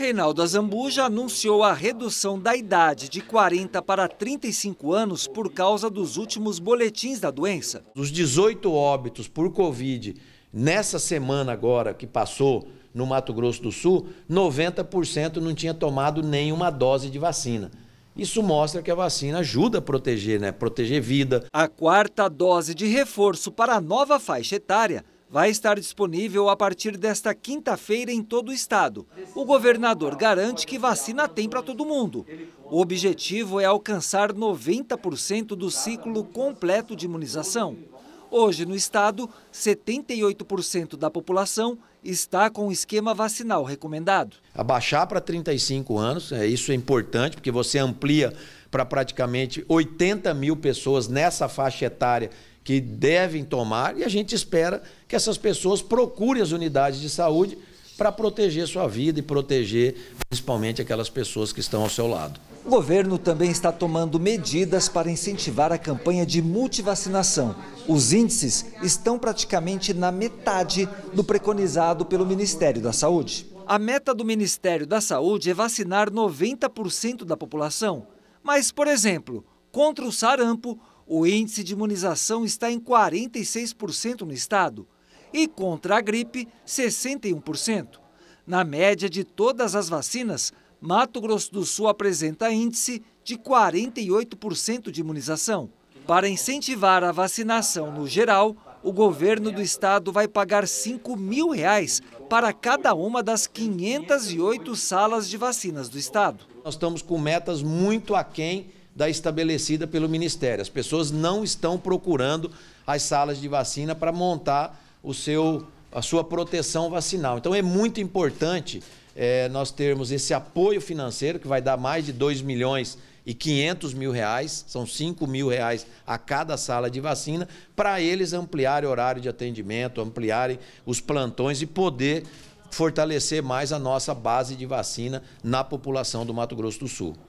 Reinaldo Azambuja anunciou a redução da idade de 40 para 35 anos por causa dos últimos boletins da doença. Os 18 óbitos por Covid nessa semana agora que passou no Mato Grosso do Sul, 90% não tinha tomado nenhuma dose de vacina. Isso mostra que a vacina ajuda a proteger, né? Proteger vida. A quarta dose de reforço para a nova faixa etária vai estar disponível a partir desta quinta-feira em todo o estado. O governador garante que vacina tem para todo mundo. O objetivo é alcançar 90% do ciclo completo de imunização. Hoje, no estado, 78% da população está com o esquema vacinal recomendado. Abaixar para 35 anos, é, isso é importante, porque você amplia para praticamente 80 mil pessoas nessa faixa etária que devem tomar, e a gente espera que essas pessoas procurem as unidades de saúde para proteger sua vida e proteger principalmente aquelas pessoas que estão ao seu lado. O governo também está tomando medidas para incentivar a campanha de multivacinação. Os índices estão praticamente na metade do preconizado pelo Ministério da Saúde. A meta do Ministério da Saúde é vacinar 90% da população. Mas, por exemplo, contra o sarampo, o índice de imunização está em 46% no estado e contra a gripe, 61%. Na média de todas as vacinas, Mato Grosso do Sul apresenta índice de 48% de imunização. Para incentivar a vacinação no geral, o governo do estado vai pagar 5 mil reais para cada uma das 508 salas de vacinas do estado. Nós estamos com metas muito aquém da estabelecida pelo Ministério. As pessoas não estão procurando as salas de vacina para montar o seu, a sua proteção vacinal. Então é muito importante é, nós termos esse apoio financeiro que vai dar mais de 2 milhões e 500 mil reais, são 5 mil reais a cada sala de vacina, para eles ampliarem o horário de atendimento, ampliarem os plantões e poder fortalecer mais a nossa base de vacina na população do Mato Grosso do Sul.